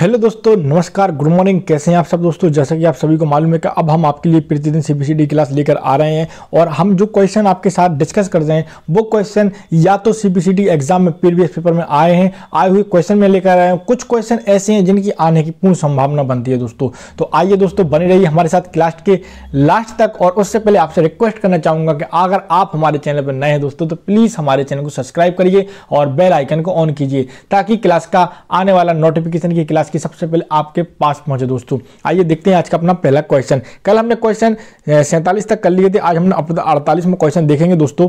hello दोस्तों नमस्कार good morning कैसे हैं आप सब दोस्तों जैसा कि आप सभी को मालूम है कि अब हम आपके लिए प्रतिदिन सीबीसीडी क्लास लेकर आ रहे हैं और हम जो क्वेश्चन आपके साथ डिस्कस कर रहे हैं वो क्वेश्चन या तो सीबीसीडी एग्जाम में प्रीवियस पेपर में आए हैं आए हुए क्वेश्चन में लेकर आए हैं कुछ क्वेश्चन ऐसे हैं जिनकी आने की पूर्ण संभावना बनती है दोस्तों तो आइए दोस्तों बने रहिए हमारे साथ क्लास के लास्ट तक और उससे पहले आपसे रिक्वेस्ट करना चाहूँगा कि अगर आप हमारे चैनल पर नए हैं दोस्तों तो प्लीज़ हमारे चैनल को सब्सक्राइब करिए और बेल आइकन को ऑन कीजिए ताकि क्लास का आने वाला नोटिफिकेशन की क्लास आज की सबसे पहले आपके पास पहुंचे दोस्तों आइए देखते हैं आज का अपना पहला क्वेश्चन कल हमने क्वेश्चन सैंतालीस तक कर लिए थे आज हमने में क्वेश्चन देखेंगे दोस्तों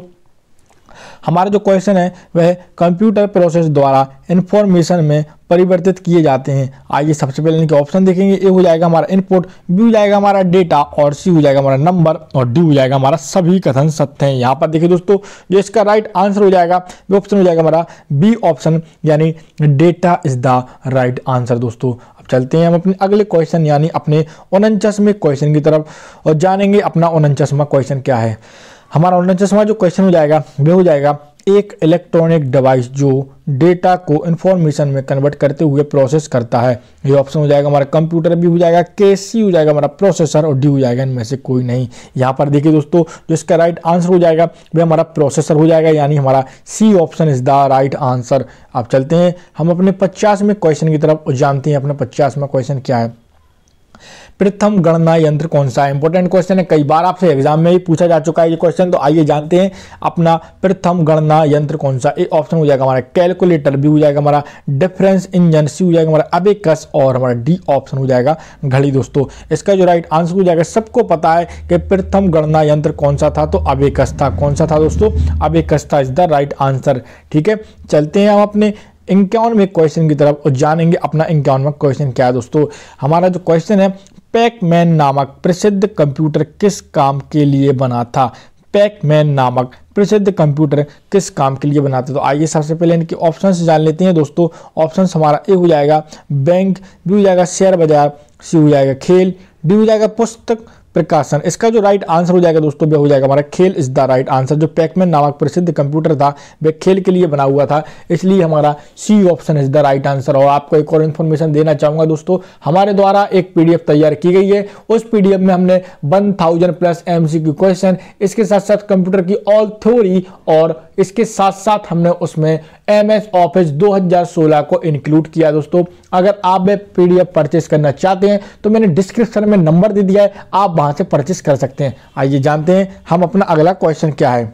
हमारा जो क्वेश्चन है वह कंप्यूटर प्रोसेस द्वारा इन्फॉर्मेशन में परिवर्तित किए जाते हैं आइए सबसे पहले इनके ऑप्शन देखेंगे ए हो जाएगा हमारा इनपुट बी हो जाएगा हमारा डेटा और सी हो जाएगा हमारा नंबर और डी हो जाएगा हमारा सभी कथन सत्य है यहाँ पर देखिए दोस्तों जो इसका राइट आंसर हो जाएगा वो ऑप्शन हो जाएगा हमारा बी ऑप्शन यानी data is the right answer दोस्तों अब चलते हैं हम अपने अगले क्वेश्चन यानी अपने उनचासवें क्वेश्चन की तरफ और जानेंगे अपना उनचासवा क्वेश्चन क्या है हमारा उनचास जो क्वेश्चन हो जाएगा वह हो जाएगा एक इलेक्ट्रॉनिक डिवाइस जो डेटा को इन्फॉर्मेशन में कन्वर्ट करते हुए प्रोसेस करता है ये ऑप्शन हो जाएगा हमारा कंप्यूटर भी हो जाएगा के सी हो जाएगा हमारा प्रोसेसर और डी हो जाएगा इनमें से कोई नहीं यहाँ पर देखिए दोस्तों जो इसका राइट आंसर हो जाएगा वह हमारा प्रोसेसर हो जाएगा यानी हमारा C option is the right answer आप चलते हैं हम अपने पचासवें क्वेश्चन की तरफ जानते हैं अपना पचासवा क्वेश्चन क्या है प्रथम गणना यंत्र कौन सा है इंपॉर्टेंट क्वेश्चन है कई बार आपसे एग्जाम में भी पूछा जा चुका है ये क्वेश्चन तो आइए जानते हैं अपना प्रथम गणना यंत्र कौन सा ए ऑप्शन हो जाएगा हमारा कैलकुलेटर भी हो जाएगा हमारा डिफरेंस इंजन सी हो जाएगा हमारा अबेकस और हमारा डी ऑप्शन हो जाएगा घड़ी दोस्तों इसका जो राइट आंसर हो जाएगा सबको पता है कि प्रथम गणना यंत्र कौन सा था तो अबेकस था कौन सा था दोस्तों अबेकस था इज द राइट आंसर ठीक है चलते हैं हम अपने इक्यावनवे क्वेश्चन की तरफ और जानेंगे अपना इक्यावनवा क्वेश्चन क्या है दोस्तों हमारा जो क्वेश्चन है पैकमैन नामक प्रसिद्ध कंप्यूटर किस काम के लिए बना था पैकमैन नामक प्रसिद्ध कंप्यूटर किस काम के लिए बनाते तो आइए सबसे पहले इनके ऑप्शन जान लेते हैं दोस्तों ऑप्शन हमारा ए हो जाएगा बैंक बी हो जाएगा शेयर बाजार सी हो जाएगा खेल डी हो जाएगा पुस्तक प्रकाशन इसका जो राइट आंसर हो जाएगा दोस्तों वह हो जाएगा हमारा खेल इज द राइट आंसर जो पैकमैन नामक प्रसिद्ध कंप्यूटर था वह खेल के लिए बना हुआ था इसलिए हमारा C option is the right answer और आपको एक और इन्फॉर्मेशन देना चाहूँगा दोस्तों हमारे द्वारा एक पी तैयार की गई है उस पी में हमने वन प्लस एम क्वेश्चन इसके साथ साथ कंप्यूटर की ऑल थ्योरी और इसके साथ साथ हमने उसमें एम एस ऑफिस दो को इंक्लूड किया दोस्तों अगर आप पी पीडीएफ परचेस करना चाहते हैं तो मैंने डिस्क्रिप्शन में नंबर दे दिया है आप कहाँ से परचेस कर सकते हैं आइए जानते हैं हम अपना अगला क्वेश्चन क्या है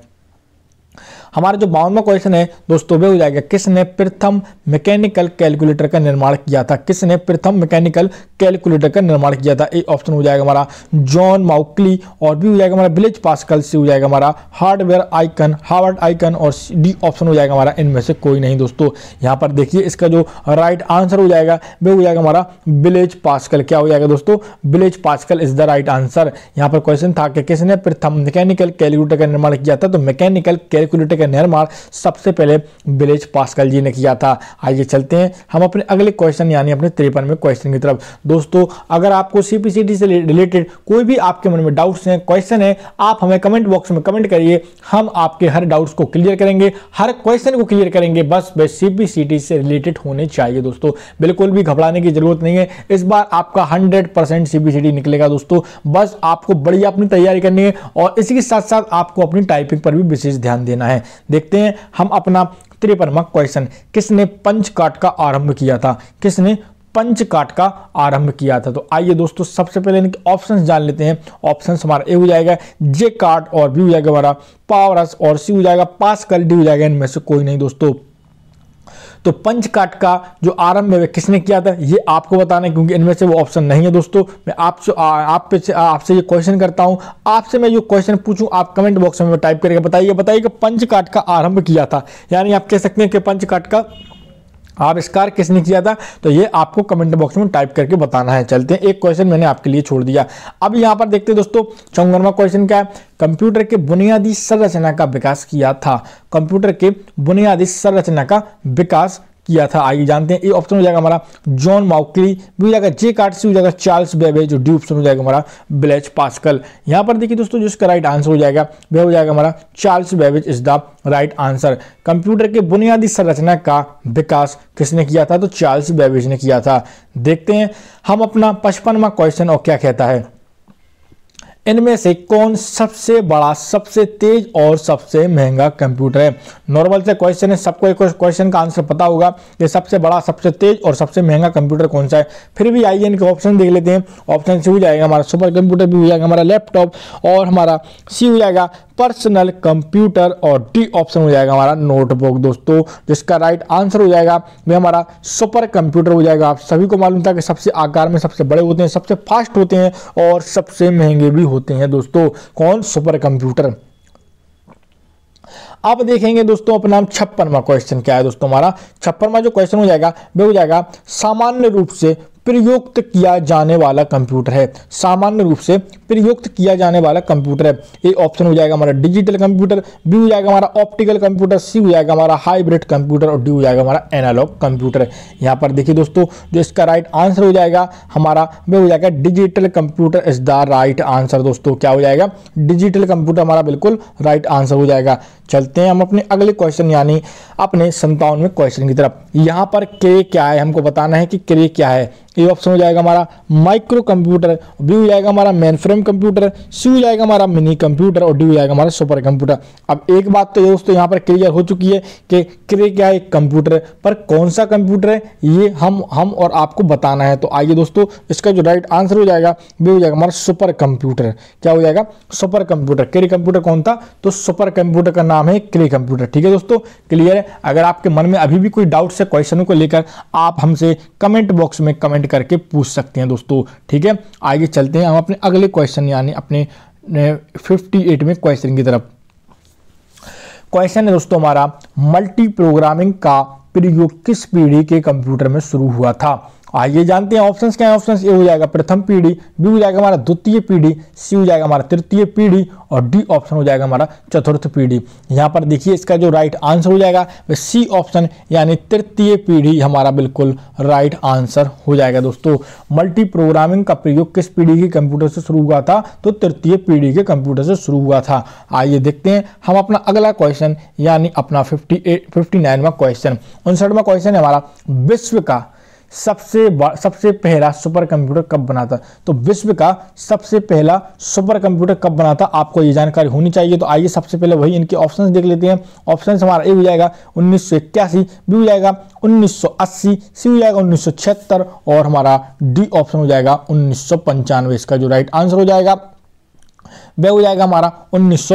हमारा जो बावनवा क्वेश्चन है दोस्तों वे हो जाएगा किसने प्रथम मैकेनिकल कैलकुलेटर का निर्माण किया था किसने प्रथम मैकेनिकल कैलकुलेटर का निर्माण किया था ए ऑप्शन हो जाएगा हमारा जॉन माउकली और भी हो जाएगा हमारा विलेज पासकल सी हो जाएगा हमारा हार्डवेयर आइकन हार्वर्ड आइकन और डी ऑप्शन हो जाएगा हमारा इनमें से कोई नहीं दोस्तों यहाँ पर देखिए इसका जो राइट आंसर हो जाएगा वे हो जाएगा हमारा विलेज पासकल क्या हो जाएगा दोस्तों Blaise Pascal is the right answer यहाँ पर क्वेश्चन था कि किसने प्रथम मैकेनिकल कैलकुलेटर का निर्माण किया था तो मैकेनिकल कैलकुलेटर का निर्माण सबसे पहले बिलेज पास्कल जी ने किया था आइए चलते हैं हम अपने अगले क्वेश्चन यानी अपने तिरपन में क्वेश्चन की तरफ दोस्तों अगर आपको सीपीसीटी से रिलेटेड कोई भी आपके मन में डाउट्स हैं क्वेश्चन है आप हमें कमेंट बॉक्स में कमेंट करिए हम आपके हर डाउट्स को क्लियर करेंगे हर क्वेश्चन को क्लियर करेंगे बस वे सी से रिलेटेड होने चाहिए दोस्तों बिल्कुल भी घबराने की जरूरत नहीं है इस बार आपका हंड्रेड परसेंट सीबीसीडी निकलेगा दोस्तों बस आपको बढ़िया अपनी तैयारी करनी है और इसी के साथ साथ आपको अपनी टाइपिंग पर भी विशेष ध्यान देना है देखते हैं हम अपना त्रिपरमा क्वेश्चन किसने पंचकाट का आरंभ किया था किसने पंचकाट का आरंभ किया था तो आइए दोस्तों सबसे पहले इनके ऑप्शंस जान लेते हैं ऑप्शंस हमारा ए हो जाएगा जे काट और बी हो जाएगा हमारा पावरस और सी हो जाएगा पास कल डी हो जाएगा इनमें से कोई नहीं दोस्तों तो पंच काट का जो आरंभ है किसने किया था ये आपको बताना है क्योंकि इनमें से वो ऑप्शन नहीं है दोस्तों मैं आपसे आप पे आपसे ये क्वेश्चन करता हूँ आपसे मैं जो क्वेश्चन पूछूँ आप कमेंट बॉक्स में टाइप करके बताइए बताइए कि पंच काट का आरंभ किया था यानी आप कह सकते हैं कि पंच काट का आविष्कार किसने किया था तो ये आपको कमेंट बॉक्स में टाइप करके बताना है चलते हैं एक क्वेश्चन मैंने आपके लिए छोड़ दिया अब यहाँ पर देखते हैं दोस्तों चौंगरवा क्वेश्चन क्या है कंप्यूटर के बुनियादी संरचना का विकास किया था कंप्यूटर के बुनियादी संरचना का विकास किया था आगे जानते हैं ए ऑप्शन हो जाएगा हमारा जॉन माउकली भी हो जाएगा जे कार्ड सी हो जाएगा चार्ल्स बेबे जो डी ऑप्शन हो जाएगा हमारा ब्लेच पास्कल यहाँ पर देखिए दोस्तों जो इसका राइट आंसर हो जाएगा वह हो जाएगा हमारा Charles Babbage is the right answer computer के बुनियादी संरचना का विकास किसने किया था तो चार्ल्स बेबेज ने किया था देखते हैं हम अपना पचपनवा क्वेश्चन और क्या कहता है इनमें से कौन सबसे बड़ा सबसे तेज और सबसे महंगा कंप्यूटर है नॉर्मल से क्वेश्चन है सबको एक क्वेश्चन का आंसर पता होगा कि सबसे बड़ा सबसे तेज और सबसे महंगा कंप्यूटर कौन सा है फिर भी आइए इनके ऑप्शन देख लेते हैं ऑप्शन सी हो जाएगा हमारा सुपर कंप्यूटर भी हो जाएगा हमारा लैपटॉप और हमारा सी हो जाएगा पर्सनल कंप्यूटर और डी ऑप्शन हो जाएगा हमारा नोटबुक दोस्तों जिसका राइट आंसर हो जाएगा वह हमारा सुपर कंप्यूटर हो जाएगा आप सभी को मालूम था कि सबसे आकार में सबसे बड़े होते हैं सबसे फास्ट होते हैं और सबसे महंगे भी होते हैं दोस्तों कौन सुपर कंप्यूटर आप देखेंगे दोस्तों अपना छप्पनवा क्वेश्चन क्या है दोस्तों हमारा छप्पनवा जो क्वेश्चन हो जाएगा वह हो जाएगा सामान्य रूप से प्रयुक्त किया जाने वाला कंप्यूटर है सामान्य रूप से प्रयुक्त किया जाने वाला कंप्यूटर है ए ऑप्शन हो जाएगा हमारा डिजिटल कंप्यूटर बी हो जाएगा हमारा ऑप्टिकल कंप्यूटर सी हो जाएगा हमारा हाइब्रिड कंप्यूटर और डी हो जाएगा हमारा एनालॉग कंप्यूटर यहाँ पर देखिए दोस्तों जो इसका राइट आंसर हो जाएगा हमारा वह हो जाएगा digital computer is the right answer दोस्तों क्या हो जाएगा डिजिटल कंप्यूटर हमारा बिल्कुल राइट आंसर हो जाएगा चलते हैं हम अपने अगले क्वेश्चन यानी अपने संतावनवे क्वेश्चन की तरफ यहाँ पर के क्या है हमको बताना है कि क्रे क्या है ये ऑप्शन हो जाएगा हमारा माइक्रो कंप्यूटर बी हो जाएगा हमारा मेन फ्रेम कंप्यूटर सी हो जाएगा हमारा मिनी कंप्यूटर और डी हो जाएगा हमारा सुपर कंप्यूटर अब एक बात तो ये दोस्तों यहाँ पर क्लियर हो चुकी है कि क्रे क्या है कंप्यूटर पर कौन सा कंप्यूटर है ये हम हम और आपको बताना है तो आइए दोस्तों इसका जो राइट आंसर हो जाएगा वे हो जाएगा हमारा सुपर कंप्यूटर क्या हो जाएगा सुपर कंप्यूटर क्रे कंप्यूटर कौन था तो सुपर कंप्यूटर का नाम है क्रे कंप्यूटर ठीक है दोस्तों क्लियर है अगर आपके मन में अभी भी कोई डाउट्स है क्वेश्चनों को लेकर आप हमसे कमेंट बॉक्स में कमेंट कमेंट करके पूछ सकते हैं दोस्तों ठीक है आगे चलते हैं हम अपने अगले क्वेश्चन यानी अपने फिफ्टी एट में क्वेश्चन की तरफ क्वेश्चन है दोस्तों हमारा मल्टी प्रोग्रामिंग का प्रयोग किस पीढ़ी के कंप्यूटर में शुरू हुआ था तो आइए जानते हैं ऑप्शन क्या है ऑप्शन ए हो जाएगा प्रथम पीढ़ी बी हो जाएगा हमारा द्वितीय पीढ़ी सी हो जाएगा हमारा तृतीय पीढ़ी और डी ऑप्शन हो जाएगा हमारा चतुर्थ पीढ़ी यहाँ पर देखिए इसका जो राइट आंसर हो जाएगा वह सी ऑप्शन यानी तृतीय पीढ़ी हमारा बिल्कुल राइट आंसर हो जाएगा दोस्तों मल्टी प्रोग्रामिंग का प्रयोग किस पीढ़ी के कंप्यूटर से शुरू हुआ था तो तृतीय पीढ़ी के कंप्यूटर से शुरू हुआ था आइए देखते हैं हम अपना अगला क्वेश्चन यानी अपना फिफ्टी एट फिफ्टी नाइनवा क्वेश्चन उनसठवा क्वेश्चन है हमारा विश्व का सबसे सबसे पहला सुपर कंप्यूटर कब बना था तो विश्व का सबसे पहला सुपर कंप्यूटर कब बना था आपको ये जानकारी होनी चाहिए तो आइए सबसे पहले वही इनके ऑप्शंस देख लेते हैं ऑप्शन हमारा ए हो जाएगा उन्नीस बी हो जाएगा 1980 सी हो जाएगा छिहत्तर और हमारा डी ऑप्शन हो जाएगा उन्नीस इसका जो राइट आंसर हो जाएगा वह हो जाएगा हमारा उन्नीस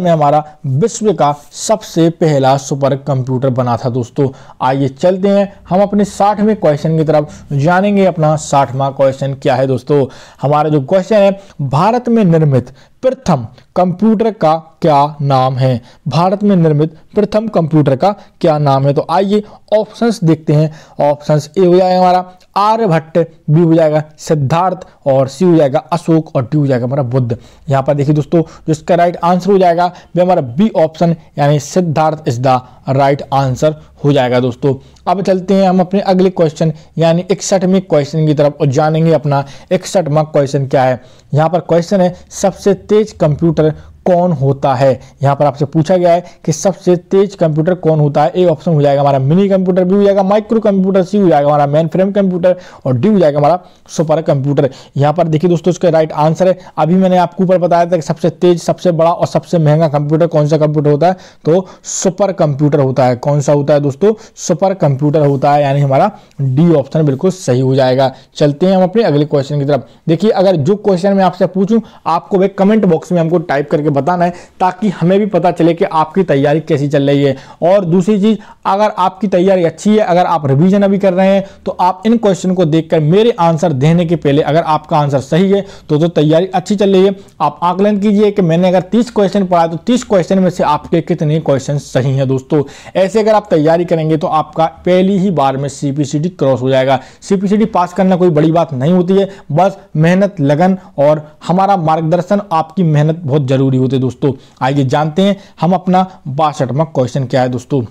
में हमारा विश्व का सबसे पहला सुपर कंप्यूटर बना था दोस्तों आइए चलते हैं हम अपने साठवें क्वेश्चन की तरफ जानेंगे अपना साठवां क्वेश्चन क्या है दोस्तों हमारा जो क्वेश्चन है भारत में निर्मित प्रथम कंप्यूटर का क्या नाम है भारत में निर्मित प्रथम कंप्यूटर का क्या नाम है तो आइए ऑप्शंस देखते हैं ऑप्शंस ए हो जाएगा हमारा आर्यभट्ट बी हो जाएगा सिद्धार्थ और सी हो जाएगा अशोक और डी हो जाएगा हमारा बुद्ध यहाँ पर देखिए दोस्तों जो इसका राइट आंसर हो जाएगा वे हमारा बी ऑप्शन यानी Siddhartha is the right answer हो जाएगा दोस्तों अब चलते हैं हम अपने अगले क्वेश्चन यानी इकसठवीं क्वेश्चन की तरफ और जानेंगे अपना इकसठवा क्वेश्चन क्या है यहाँ पर क्वेश्चन है सबसे तेज कंप्यूटर कौन होता है यहाँ पर आपसे पूछा गया है कि सबसे तेज कंप्यूटर कौन होता है ए ऑप्शन हो जाएगा हमारा मिनी कंप्यूटर बी हो जाएगा माइक्रो कंप्यूटर सी हो जाएगा हमारा मेन फ्रेम कंप्यूटर और डी हो जाएगा हमारा सुपर कंप्यूटर यहाँ पर देखिए दोस्तों इसका राइट आंसर है अभी मैंने आपको ऊपर बताया था कि सबसे तेज सबसे बड़ा और सबसे महंगा कंप्यूटर कौन सा कंप्यूटर होता है तो सुपर कंप्यूटर होता है कौन सा होता है दोस्तों सुपर कंप्यूटर होता है यानी हमारा डी ऑप्शन बिल्कुल सही हो जाएगा चलते हैं हम अपने अगले क्वेश्चन की तरफ देखिए अगर जो क्वेश्चन मैं आपसे पूछूं आपको भाई कमेंट बॉक्स में हमको टाइप करके बताना है ताकि हमें भी पता चले कि आपकी तैयारी कैसी चल रही है और दूसरी चीज़ अगर आपकी तैयारी अच्छी है अगर आप रिविजन अभी कर रहे हैं तो आप इन क्वेश्चन को देखकर मेरे आंसर देने के पहले अगर आपका आंसर सही है तो तो तैयारी अच्छी चल रही है आप आकलन कीजिए कि मैंने अगर तीस क्वेश्चन पढ़ा तो तीस क्वेश्चन में से आपके कितने क्वेश्चन सही हैं दोस्तों ऐसे अगर आप तैयारी करेंगे तो आपका पहली ही बार में सीपीसीडी क्रॉस हो जाएगा सीपीसीडी पास करना कोई बड़ी बात नहीं होती है बस मेहनत लगन और हमारा मार्गदर्शन आपकी मेहनत बहुत ज़रूरी होते दोस्तों आइए जानते हैं हम अपना बासठवा क्वेश्चन क्या है दोस्तों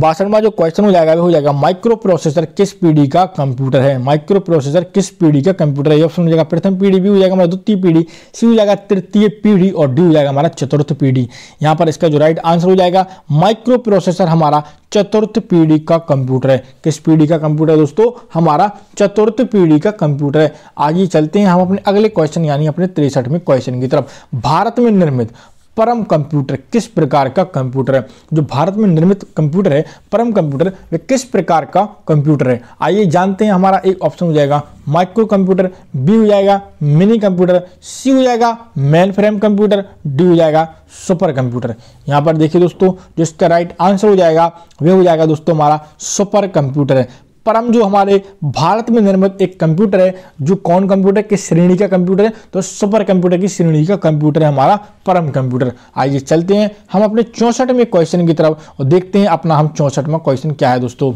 बासठवा जो क्वेश्चन हो जाएगा वो हो जाएगा माइक्रो प्रोसेसर किस पीढ़ी का कंप्यूटर है माइक्रो प्रोसेसर किस पीढ़ी का कंप्यूटर है ऑप्शन हो जाएगा प्रथम पीढ़ी भी हो जाएगा हमारा द्वितीय पीढ़ी सी हो जाएगा तृतीय पीढ़ी और डी हो जाएगा हमारा चतुर्थ पीढ़ी यहाँ पर इसका जो राइट आंसर हो जाएगा माइक्रो प्रोसेसर हमारा चतुर्थ पीढ़ी का कंप्यूटर है किस पीढ़ी का कंप्यूटर है दोस्तों हमारा चतुर्थ पीढ़ी का कंप्यूटर है आगे चलते हैं हम अपने अगले क्वेश्चन यानी अपने तिरसठवें क्वेश्चन की तरफ भारत में निर्मित परम कंप्यूटर किस प्रकार का कंप्यूटर है जो भारत में निर्मित कंप्यूटर है परम कंप्यूटर वे किस प्रकार का कंप्यूटर है आइए जानते हैं हमारा एक ऑप्शन हो जाएगा माइक्रो कंप्यूटर बी हो जाएगा मिनी कंप्यूटर सी हो जाएगा मेन फ्रेम कंप्यूटर डी हो जाएगा सुपर कंप्यूटर यहाँ पर देखिए दोस्तों जो इसका राइट आंसर हो जाएगा वे हो जाएगा दोस्तों हमारा सुपर कंप्यूटर है परम जो हमारे भारत में निर्मित एक कंप्यूटर है जो कौन कंप्यूटर किस श्रेणी का कंप्यूटर है तो सुपर कंप्यूटर की श्रेणी का कंप्यूटर है हमारा परम कंप्यूटर आइए चलते हैं हम अपने चौंसठवें क्वेश्चन की तरफ और देखते हैं अपना हम चौंसठवा क्वेश्चन क्या है दोस्तों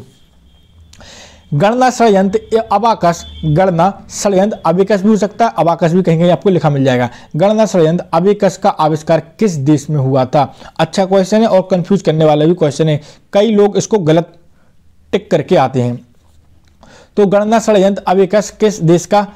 गणना षडयंत्र अबाकस गणना षडयंत्र अबेकस भी हो सकता है अबाकस भी कहीं कहीं आपको लिखा मिल जाएगा गणना षडयंत्र अबेकस का आविष्कार किस देश में हुआ था अच्छा क्वेश्चन है और कंफ्यूज करने वाला भी क्वेश्चन है कई लोग इसको गलत टिक करके आते हैं तो गणना षडयंत्र अविकस किस देश का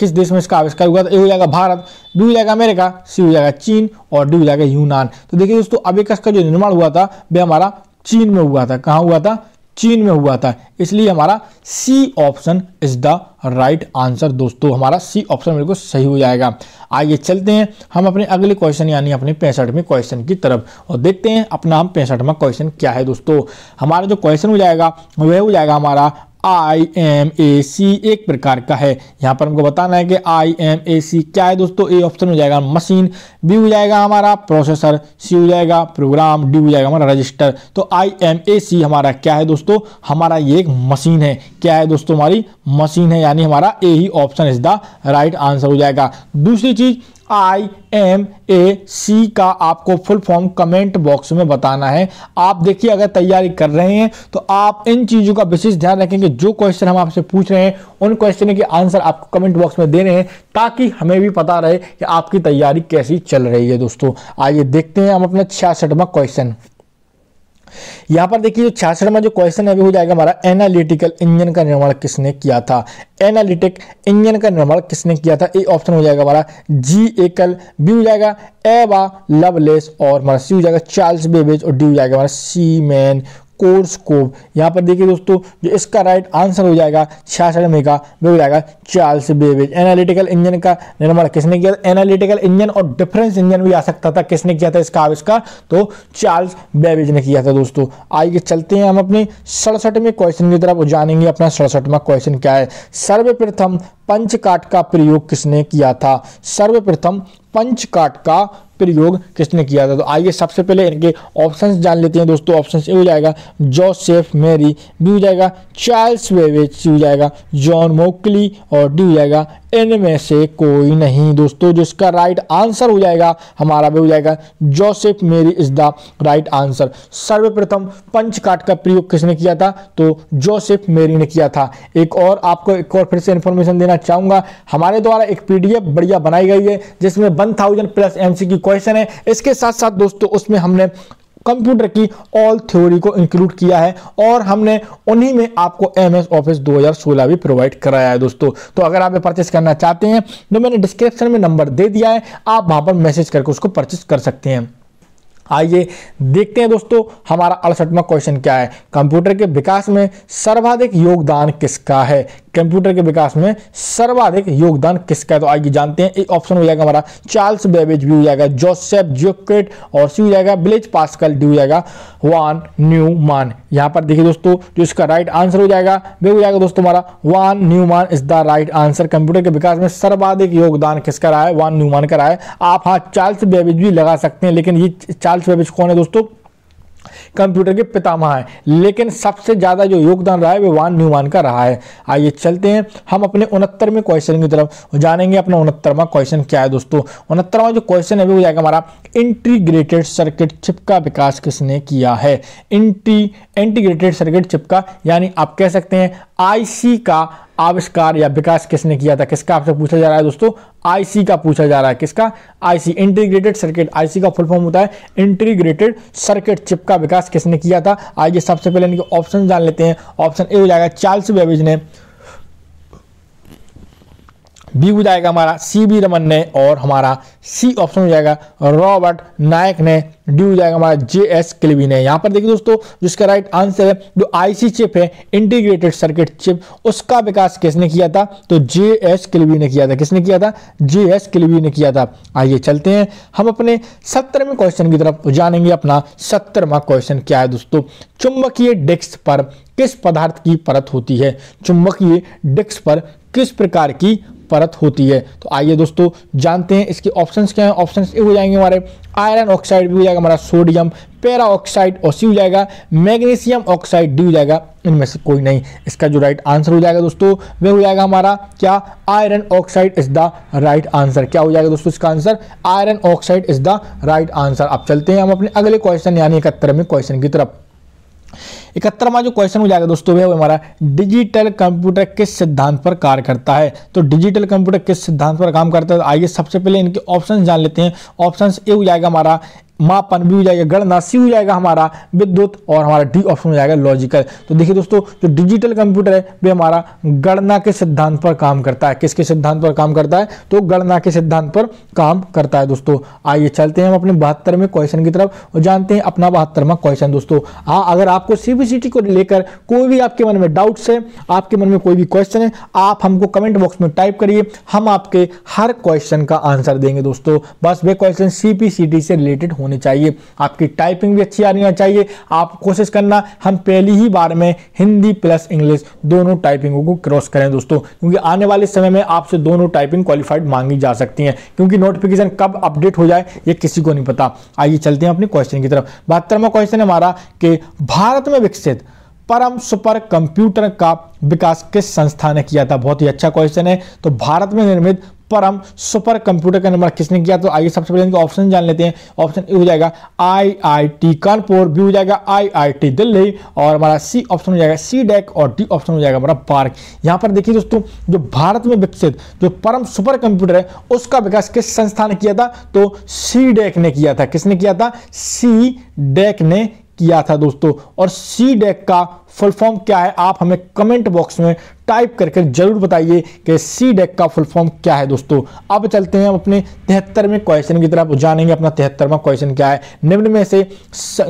किस देश में इसका आविष्कार हुआ था तो ए हो जाएगा भारत बी हो जाएगा अमेरिका सी हो जाएगा चीन और डी हो जाएगा यूनान तो देखिए दोस्तों अविकस का जो निर्माण हुआ था वह हमारा चीन में हुआ था कहाँ हुआ था चीन में हुआ था इसलिए हमारा C option is the right answer दोस्तों हमारा सी ऑप्शन बिल्कुल सही हो जाएगा आइए चलते हैं हम अपने अगले क्वेश्चन यानी अपने पैंसठवें क्वेश्चन की तरफ और देखते हैं अपना हम पैंसठवा क्वेश्चन क्या है दोस्तों हमारा जो क्वेश्चन हो जाएगा वह हो जाएगा हमारा आई एम ए सी एक प्रकार का है यहां पर हमको बताना है कि आई एम ए सी क्या है दोस्तों ए ऑप्शन हो जाएगा मशीन बी हो जाएगा हमारा प्रोसेसर सी हो जाएगा प्रोग्राम डी हो जाएगा हमारा रजिस्टर तो आई एम ए सी हमारा क्या है दोस्तों हमारा ये एक मशीन है क्या है दोस्तों हमारी मशीन है यानी हमारा ए ही option is the right answer हो जाएगा दूसरी चीज़ आई एम ए सी का आपको फुल फॉर्म कमेंट बॉक्स में बताना है आप देखिए अगर तैयारी कर रहे हैं तो आप इन चीज़ों का विशेष ध्यान रखेंगे जो क्वेश्चन हम आपसे पूछ रहे हैं उन क्वेश्चन के आंसर आपको कमेंट बॉक्स में दे रहे हैं ताकि हमें भी पता रहे कि आपकी तैयारी कैसी चल रही है दोस्तों आइए देखते हैं हम अपना छियासठवा क्वेश्चन यहां पर देखिए जो में जो क्वेश्चन है वो हो जाएगा हमारा एनालिटिकल इंजन का निर्माण किसने किया था एनालिटिक इंजन का निर्माण किसने किया था ए ऑप्शन हो जाएगा हमारा जी एकल बी हो जाएगा एवा लवलेस और हमारा सी हो जाएगा चार्ल्स बेबेज और डी हो जाएगा हमारा सी मैन कोर्स कोव यहाँ पर देखिए दोस्तों जो इसका राइट आंसर हो जाएगा छियासठ में का वो हो जाएगा चार्ल्स बेबेज एनालिटिकल इंजन का निर्माण किसने किया था एनालिटिकल इंजन और डिफरेंस इंजन भी आ सकता था किसने किया था इसका आविष्कार तो चार्ल्स बेबेज ने किया था दोस्तों आइए चलते हैं हम अपने सड़सठवें क्वेश्चन की तरफ जानेंगे अपना सड़सठवा क्वेश्चन क्या है सर्वप्रथम पंचकाट का प्रयोग किसने किया था सर्वप्रथम पंचकाट का प्रयोग किसने किया था तो आइए सबसे पहले इनके ऑप्शन जान लेते हैं दोस्तों ऑप्शन ए हो जाएगा जोसेफ मेरी बी हो जाएगा चार्ल्स वेवेज सी हो जाएगा जॉन मोकली और डी हो जाएगा इनमें से कोई नहीं दोस्तों जो इसका राइट आंसर हो जाएगा हमारा भी हो जाएगा जोसेफ मेरी इज द राइट आंसर सर्वप्रथम पंचकाट का प्रयोग किसने किया था तो जोसेफ मेरी ने किया था एक और आपको एक और फिर से इंफॉर्मेशन देना चाहूंगा हमारे द्वारा एक पीडीएफ बढ़िया बनाई गई है जिसमें one thousand plus MCQ question है इसके साथ साथ दोस्तों उसमें हमने कंप्यूटर की ऑल थ्योरी को इंक्लूड किया है और हमने उन्हीं में आपको एम एस ऑफिस 2016 भी प्रोवाइड कराया है दोस्तों तो अगर आप ये परचेस करना चाहते हैं तो मैंने डिस्क्रिप्शन में नंबर दे दिया है आप वहां पर मैसेज करके उसको परचेस कर सकते हैं आइए देखते हैं दोस्तों हमारा अड़सठवा क्वेश्चन क्या है कंप्यूटर के विकास में सर्वाधिक योगदान किसका है कंप्यूटर के विकास में सर्वाधिक योगदान किसका है तो आइए जानते हैं एक ऑप्शन हो जाएगा हमारा चार्ल्स बेबेज भी हो जाएगा जोसेफ जोक्रेट और सी हो जाएगा ब्लेज पास्कल डी हो जाएगा वान न्यू मान यहाँ पर देखिए दोस्तों जो इसका राइट आंसर हो जाएगा वे हो जाएगा दोस्तों हमारा von Neumann is the right answer computer के विकास में सर्वाधिक योगदान किसका रहा है वान मान का रहा है आप हाँ चार्ल्स बेबेज भी लगा सकते हैं लेकिन ये चार्ल्स चार्ल्स बेबेज कौन है दोस्तों कंप्यूटर के पितामह हैं लेकिन सबसे ज़्यादा जो योगदान रहा है वे वान न्यूमान का रहा है आइए चलते हैं हम अपने उनहत्तरवें क्वेश्चन की तरफ जानेंगे अपना उनहत्तरवा क्वेश्चन क्या है दोस्तों उनहत्तरवा जो क्वेश्चन है वो जाएगा हमारा इंटीग्रेटेड सर्किट चिप का विकास किसने किया है इंटी इंटीग्रेटेड सर्किट चिप का यानी आप कह सकते हैं आईसी का आविष्कार या विकास किसने किया था किसका आपसे पूछा जा रहा है दोस्तों आईसी का पूछा जा रहा है किसका आईसी इंटीग्रेटेड सर्किट आईसी का फुल फॉर्म होता है इंटीग्रेटेड सर्किट चिप का विकास किसने किया था आइए सबसे पहले इनके ऑप्शन जान लेते हैं ऑप्शन ए हो जाएगा चार्ल्स बेबिज ने बी हो जाएगा हमारा सी बी रमन ने और हमारा सी ऑप्शन हो जाएगा रॉबर्ट नायक ने डी हो जाएगा हमारा जे एस क्लिवी ने यहाँ पर देखिए दोस्तों जिसका राइट आंसर है जो आईसी चिप है इंटीग्रेटेड सर्किट चिप उसका विकास किसने किया था तो जे एस क्लिवी ने किया था किसने किया था जे एस क्लिवी ने किया था आइए चलते हैं हम अपने सत्तरवें क्वेश्चन की तरफ जानेंगे अपना सत्तरवा क्वेश्चन क्या है दोस्तों चुंबकीय डिस्क पर किस पदार्थ की परत होती है चुंबकीय डिस्क पर किस प्रकार की परत होती है तो आइए दोस्तों जानते हैं इसके ऑप्शंस क्या हैं ऑप्शंस ये हो जाएंगे हमारे आयरन ऑक्साइड भी हो जाएगा हमारा सोडियम पैरा ऑक्साइड और सी हो जाएगा मैग्नीशियम ऑक्साइड डी हो जाएगा इनमें से कोई नहीं इसका जो राइट आंसर हो जाएगा दोस्तों वह हो जाएगा हमारा क्या iron oxide is the right answer क्या हो जाएगा दोस्तों इसका answer iron oxide is the right answer अब चलते हैं हम अपने अगले क्वेश्चन यानी इकहत्तरवें क्वेश्चन की तरफ इकहत्तरवा जो क्वेश्चन हो जाएगा दोस्तों वह हमारा डिजिटल कंप्यूटर किस सिद्धांत पर कार्य करता है तो डिजिटल कंप्यूटर किस सिद्धांत पर काम करता है तो आइए सबसे पहले इनके ऑप्शन जान लेते हैं ऑप्शन ए हो जाएगा हमारा मापन भी हो जाएगा गणना सी हो जाएगा हमारा विद्युत और हमारा डी ऑप्शन हो जाएगा लॉजिकल तो देखिए दोस्तों जो डिजिटल कंप्यूटर है वे हमारा गणना के सिद्धांत पर काम करता है किसके सिद्धांत पर काम करता है तो गणना के सिद्धांत पर काम करता है दोस्तों आइए चलते हैं हम अपने बहत्तरवें क्वेश्चन की तरफ और जानते हैं अपना बहत्तरवा क्वेश्चन दोस्तों हाँ अगर आपको सी को लेकर कोई भी आपके मन में डाउट्स है आपके मन में कोई भी क्वेश्चन है आप हमको कमेंट बॉक्स में टाइप करिए हम आपके हर क्वेश्चन का आंसर देंगे दोस्तों बस वे क्वेश्चन सी से रिलेटेड हो होनी चाहिए आपकी टाइपिंग भी अच्छी आनी चाहिए आप कोशिश करना हम पहली ही बार में हिंदी प्लस इंग्लिश दोनों टाइपिंगों को क्रॉस करें दोस्तों क्योंकि आने वाले समय में आपसे दोनों टाइपिंग क्वालिफाइड मांगी जा सकती हैं क्योंकि नोटिफिकेशन कब अपडेट हो जाए ये किसी को नहीं पता आइए चलते हैं अपने क्वेश्चन की तरफ बहत्तरवा क्वेश्चन हमारा कि भारत में विकसित परम सुपर कंप्यूटर का विकास किस संस्था ने किया था बहुत ही अच्छा क्वेश्चन है तो भारत में निर्मित परम सुपर कंप्यूटर का निर्माण किसने किया तो आइए सबसे पहले इनके ऑप्शन जान लेते हैं ऑप्शन ए हो जाएगा I I T Kanpur B हो जाएगा आई आई टी दिल्ली और हमारा सी ऑप्शन हो जाएगा सी डेक e और डी ऑप्शन हो जाएगा हमारा पार्क यहां पर देखिए दोस्तों जो भारत में विकसित जो परम सुपर कंप्यूटर है उसका विकास किस संस्था ने किया था तो सी डेक e ने किया था किसने किया था सी डेक e ने किया था दोस्तों और सी डेक का फुल फॉर्म क्या है आप हमें कमेंट बॉक्स में टाइप करके जरूर बताइए कि सी डेक का फुल फॉर्म क्या है दोस्तों अब चलते हैं हम अपने तिहत्तरवें क्वेश्चन की तरफ जानेंगे अपना तिहत्तरवा क्वेश्चन क्या है निम्न में से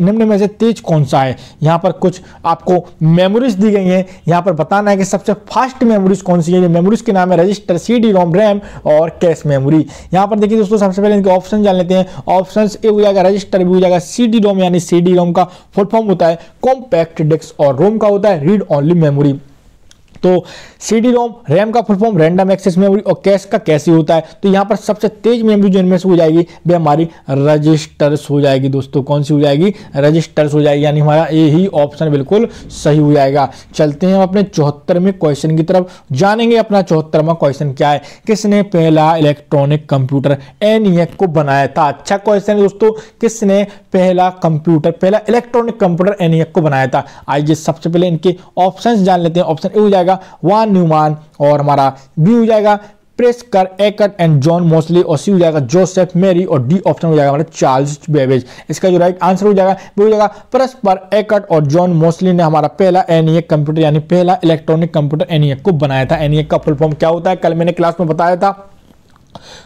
निम्न में से तेज कौन सा है यहाँ पर कुछ आपको मेमोरीज दी गई हैं यहाँ पर बताना है कि सबसे फास्ट मेमोरीज कौन सी है ये मेमोरीज के नाम है रजिस्टर सी डी रोम रैम और कैश मेमोरी यहाँ पर देखिए दोस्तों सबसे पहले इनके ऑप्शन जान लेते हैं ऑप्शन ए हो जाएगा रजिस्टर भी हो जाएगा सी डी रोम यानी सी डी रोम का फुल फॉर्म होता है कॉम्पैक्ट डिस्क और रोम का होता है रीड ऑनली मेमोरी तो सीडी रोम रैम का full form random access memory और कैश का कैसे होता है तो यहाँ पर सबसे तेज मेमोरी जो इनमें से हो जाएगी वे हमारी रजिस्टर्स हो जाएगी दोस्तों कौन सी हो जाएगी रजिस्टर्स हो जाएगी यानी हमारा यही ऑप्शन बिल्कुल सही हो जाएगा चलते हैं हम अपने चौहत्तरवें क्वेश्चन की तरफ जानेंगे अपना चौहत्तरवा क्वेश्चन क्या है किसने पहला इलेक्ट्रॉनिक कंप्यूटर एन को बनाया था अच्छा क्वेश्चन है दोस्तों किसने पहला कंप्यूटर पहला इलेक्ट्रॉनिक कंप्यूटर एनईएक को बनाया था आइए सबसे पहले इनके ऑप्शंस जान लेते हैं ऑप्शन ए हो जाएगा जाएगा वान न्यूमान और हमारा बी हो जाएगा प्रेस कर एकट एंड जॉन मोस्टली और सी हो जाएगा जोसेफ मेरी और डी ऑप्शन हो जाएगा हमारा चार्ल्स बेबेज इसका जो राइट आंसर हो जाएगा वो हो जाएगा परस्पर एकट और जॉन मोस्टली ने हमारा पहला एनईएक कंप्यूटर e यानी पहला इलेक्ट्रॉनिक कंप्यूटर एन को बनाया था एन e का फुल फॉर्म क्या होता है कल मैंने क्लास में बताया था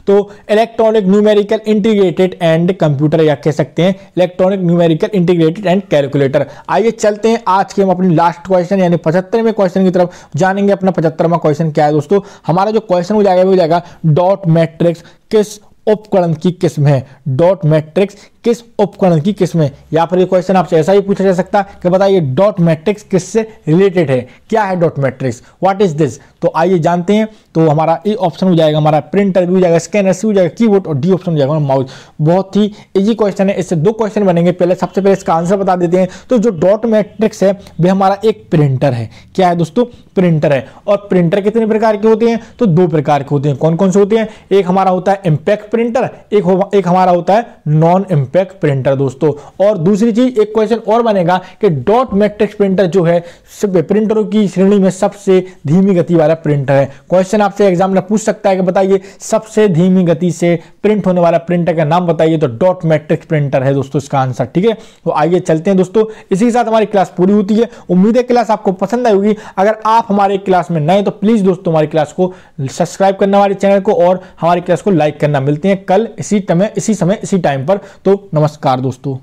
तो electronic numerical integrated and computer या कह सकते हैं electronic numerical integrated and calculator आइए चलते हैं आज के हम अपनी लास्ट क्वेश्चन यानी पचहत्तरवें क्वेश्चन की तरफ जानेंगे अपना पचहत्तरवा क्वेश्चन क्या है दोस्तों हमारा जो क्वेश्चन हो जाएगा वो जाएगा डॉट मैट्रिक्स किस उपकरण की किस्म है डॉट मैट्रिक्स किस उपकरण की किस में या फिर ये क्वेश्चन आपसे ऐसा ही पूछा जा सकता है कि बताइए डॉट मैट्रिक्स किससे रिलेटेड है क्या है dot matrix what is this तो आइए जानते हैं तो हमारा ए ऑप्शन हो जाएगा हमारा प्रिंटर भी हो जाएगा स्कैनर सी हो जाएगा कीबोर्ड और डी ऑप्शन हो जाएगा माउस बहुत ही ईजी क्वेश्चन है इससे दो क्वेश्चन बनेंगे पहले सबसे पहले इसका आंसर बता देते हैं तो जो डॉट मैट्रिक्स है वह हमारा एक प्रिंटर है क्या है दोस्तों प्रिंटर है और प्रिंटर कितने प्रकार के होते हैं तो दो प्रकार के होते हैं कौन कौन से होते हैं एक हमारा होता है इम्पैक्ट प्रिंटर एक एक हमारा होता है नॉन इम्पैक्ट पैक प्रिंटर दोस्तों और दूसरी चीज एक क्वेश्चन और बनेगा कि डॉट मैट्रिक्स प्रिंटर जो है प्रिंटरों की श्रेणी में सबसे धीमी गति वाला प्रिंटर है क्वेश्चन आपसे एग्जाम में पूछ सकता है कि बताइए सबसे धीमी गति से प्रिंट होने वाला प्रिंटर का नाम बताइए तो डॉट मैट्रिक्स प्रिंटर है दोस्तों इसका आंसर ठीक है तो आइए चलते हैं दोस्तों इसी के साथ हमारी क्लास पूरी होती है उम्मीद है क्लास आपको पसंद आई होगी अगर आप हमारे क्लास में नए तो प्लीज दोस्तों हमारी क्लास को सब्सक्राइब करना हमारे चैनल को और हमारी क्लास को लाइक करना मिलते हैं कल इसी समय इसी समय इसी टाइम पर तो नमस्कार दोस्तों